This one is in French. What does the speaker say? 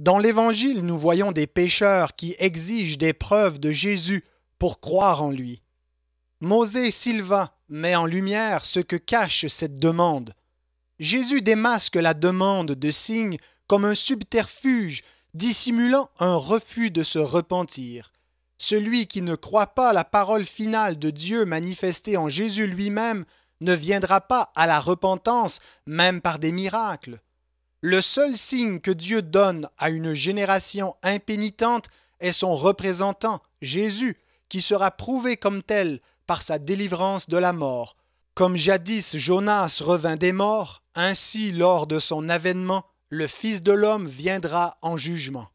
Dans l'Évangile, nous voyons des pécheurs qui exigent des preuves de Jésus pour croire en lui. Mosée Sylvain met en lumière ce que cache cette demande. Jésus démasque la demande de signes comme un subterfuge dissimulant un refus de se repentir. Celui qui ne croit pas la parole finale de Dieu manifestée en Jésus lui-même ne viendra pas à la repentance, même par des miracles. Le seul signe que Dieu donne à une génération impénitente est son représentant, Jésus, qui sera prouvé comme tel par sa délivrance de la mort. Comme jadis Jonas revint des morts, ainsi lors de son avènement, le Fils de l'homme viendra en jugement.